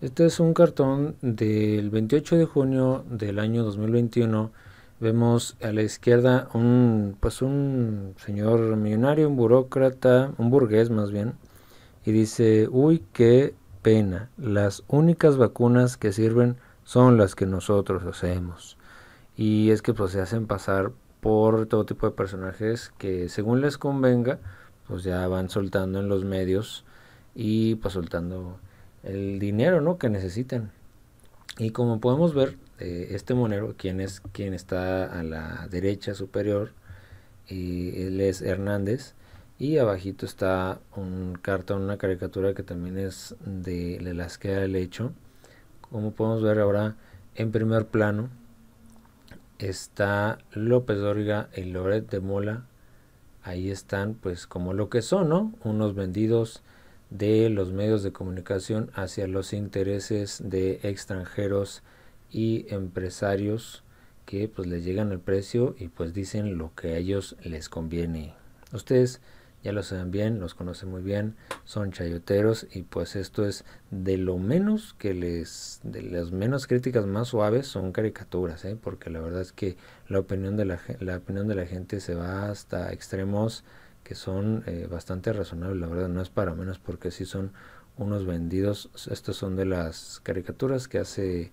Este es un cartón del 28 de junio del año 2021. Vemos a la izquierda un, pues un señor millonario, un burócrata, un burgués más bien, y dice, uy, qué pena, las únicas vacunas que sirven son las que nosotros hacemos. Y es que pues se hacen pasar por todo tipo de personajes que según les convenga, pues ya van soltando en los medios y pues soltando el dinero ¿no? que necesitan. Y como podemos ver, eh, este monero, quien es quien está a la derecha superior, y eh, él es Hernández, y abajito está un cartón, una caricatura que también es de que el Hecho. Como podemos ver ahora, en primer plano está López Dóriga y Loret de Mola. Ahí están, pues, como lo que son, ¿no? Unos vendidos de los medios de comunicación hacia los intereses de extranjeros y empresarios que pues les llegan el precio y pues dicen lo que a ellos les conviene. Ustedes ya lo saben bien, los conocen muy bien, son chayoteros y pues esto es de lo menos que les, de las menos críticas más suaves son caricaturas, ¿eh? porque la verdad es que la opinión de la, la opinión de la gente se va hasta extremos que son eh, bastante razonables, la verdad no es para menos porque sí son unos vendidos, estos son de las caricaturas que hace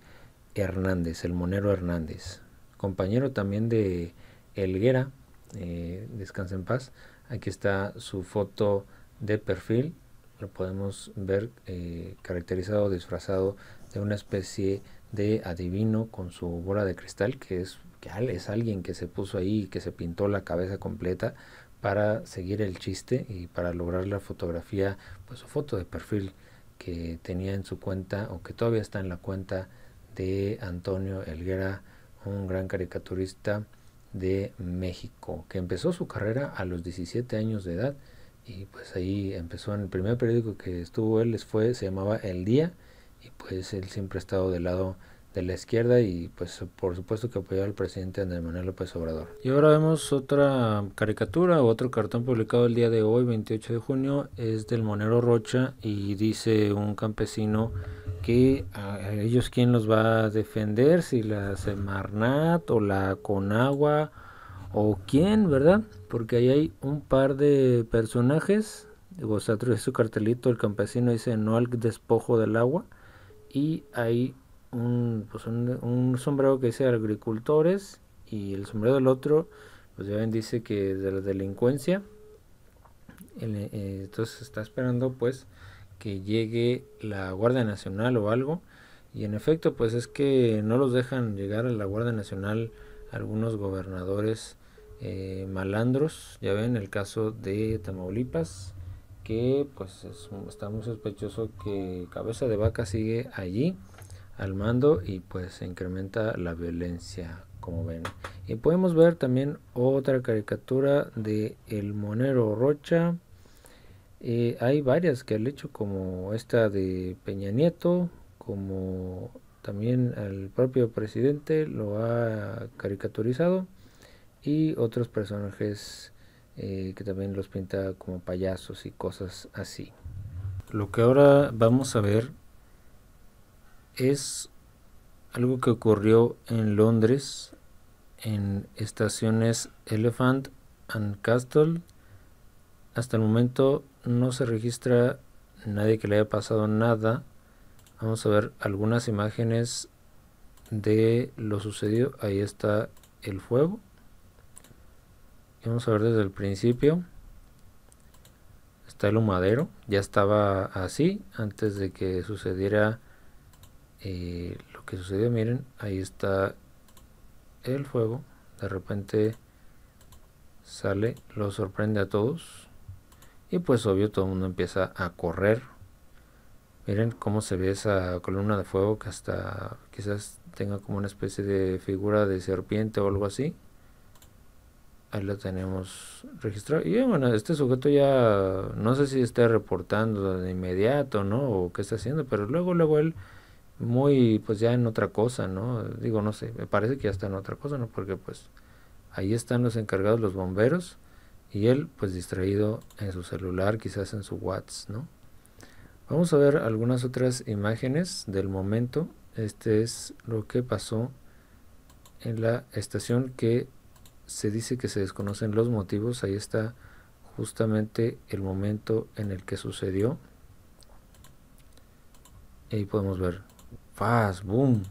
Hernández, el monero Hernández, compañero también de Elguera, eh, descansa en paz, aquí está su foto de perfil, lo podemos ver eh, caracterizado, disfrazado de una especie de adivino con su bola de cristal, que es, que es alguien que se puso ahí, que se pintó la cabeza completa, para seguir el chiste y para lograr la fotografía, pues su foto de perfil que tenía en su cuenta o que todavía está en la cuenta de Antonio Elguera, un gran caricaturista de México, que empezó su carrera a los 17 años de edad y pues ahí empezó en el primer periódico que estuvo él, fue, se llamaba El Día y pues él siempre ha estado del lado de la izquierda y pues por supuesto que apoyaba al presidente Andrés Manuel López Obrador. Y ahora vemos otra caricatura, otro cartón publicado el día de hoy, 28 de junio, es del Monero Rocha y dice un campesino que a ellos quién los va a defender, si la Semarnat o la Conagua o quién, ¿verdad? Porque ahí hay un par de personajes, vosotros es su cartelito, el campesino dice no al despojo del agua y ahí un, pues un, sombrero que dice agricultores y el sombrero del otro, pues ya ven, dice que de la delincuencia. Eh, entonces está esperando pues que llegue la Guardia Nacional o algo. Y en efecto, pues es que no los dejan llegar a la Guardia Nacional algunos gobernadores eh, malandros. Ya ven el caso de Tamaulipas, que pues está muy sospechoso que Cabeza de Vaca sigue allí al mando y pues se incrementa la violencia como ven y podemos ver también otra caricatura de el monero rocha eh, hay varias que ha hecho como esta de peña nieto como también el propio presidente lo ha caricaturizado y otros personajes eh, que también los pinta como payasos y cosas así lo que ahora vamos a ver es algo que ocurrió en Londres, en estaciones Elephant and Castle. Hasta el momento no se registra nadie que le haya pasado nada. Vamos a ver algunas imágenes de lo sucedido. Ahí está el fuego. Vamos a ver desde el principio. Está el humadero. Ya estaba así antes de que sucediera y eh, lo que sucedió miren ahí está el fuego de repente sale lo sorprende a todos y pues obvio todo el mundo empieza a correr miren cómo se ve esa columna de fuego que hasta quizás tenga como una especie de figura de serpiente o algo así ahí lo tenemos registrado. Y bueno, este sujeto ya no sé si está reportando de inmediato, ¿no? O qué está haciendo, pero luego, luego él muy pues ya en otra cosa, ¿no? Digo, no sé, me parece que ya está en otra cosa, ¿no? Porque pues ahí están los encargados, los bomberos, y él pues distraído en su celular, quizás en su WhatsApp, ¿no? Vamos a ver algunas otras imágenes del momento. Este es lo que pasó en la estación que se dice que se desconocen los motivos. Ahí está justamente el momento en el que sucedió. Ahí podemos ver Paz, boom.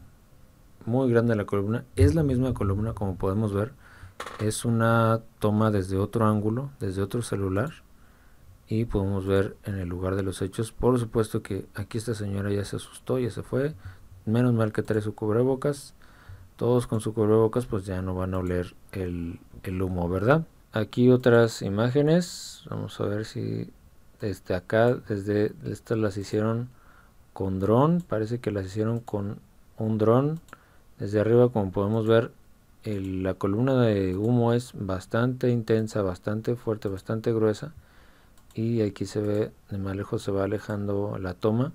Muy grande la columna. Es la misma columna como podemos ver. Es una toma desde otro ángulo, desde otro celular. Y podemos ver en el lugar de los hechos. Por supuesto que aquí esta señora ya se asustó, ya se fue. Menos mal que trae su cubrebocas. Todos con su cubrebocas pues ya no van a oler el, el humo, ¿verdad? Aquí otras imágenes. Vamos a ver si desde acá, desde estas las hicieron con dron. Parece que las hicieron con un dron. Desde arriba, como podemos ver, la columna de humo es bastante intensa, bastante fuerte, bastante gruesa. Y aquí se ve, de más lejos se va alejando la toma.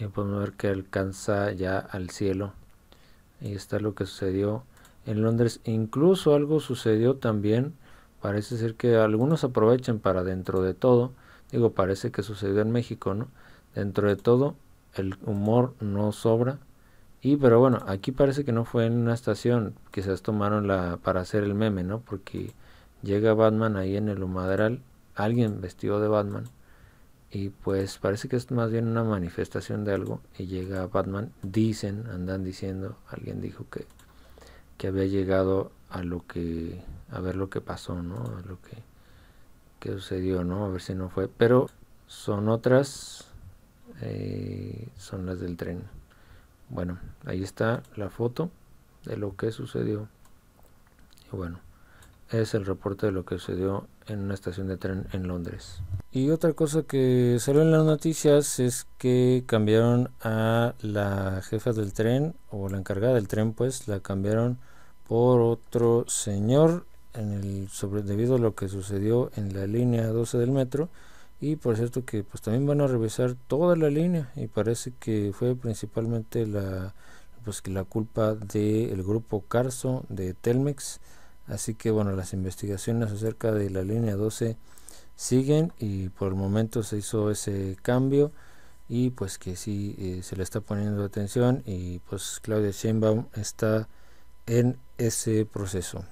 Y podemos ver que alcanza ya al cielo. Ahí está lo que sucedió en Londres. Incluso algo sucedió también. Parece ser que algunos aprovechan para dentro de todo. Digo, parece que sucedió en México, ¿no? Dentro de todo, el humor no sobra. Y pero bueno, aquí parece que no fue en una estación, quizás tomaron la para hacer el meme, ¿no? Porque llega Batman ahí en el humadral, alguien vestido de Batman, y pues parece que es más bien una manifestación de algo, y llega Batman, dicen, andan diciendo, alguien dijo que, que había llegado a lo que, a ver lo que pasó, ¿no? A lo que, que sucedió, ¿no? A ver si no fue, pero son otras eh, son las del tren. Bueno, ahí está la foto de lo que sucedió. Y bueno, es el reporte de lo que sucedió en una estación de tren en Londres. Y otra cosa que salió en las noticias es que cambiaron a la jefa del tren o la encargada del tren, pues la cambiaron por otro señor en el, debido a lo que sucedió en la línea 12 del metro y por cierto que pues también van a revisar toda la línea y parece que fue principalmente la pues la culpa del grupo Carso de Telmex así que bueno las investigaciones acerca de la línea 12 siguen y por el momento se hizo ese cambio y pues que sí eh, se le está poniendo atención y pues Claudia Sheinbaum está en ese proceso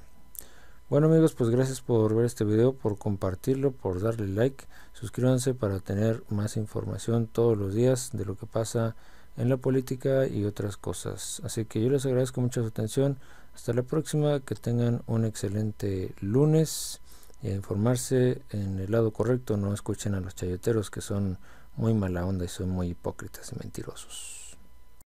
bueno amigos, pues gracias por ver este video, por compartirlo, por darle like, suscríbanse para tener más información todos los días de lo que pasa en la política y otras cosas. Así que yo les agradezco mucho su atención, hasta la próxima, que tengan un excelente lunes y informarse en el lado correcto, no escuchen a los chayoteros que son muy mala onda y son muy hipócritas y mentirosos.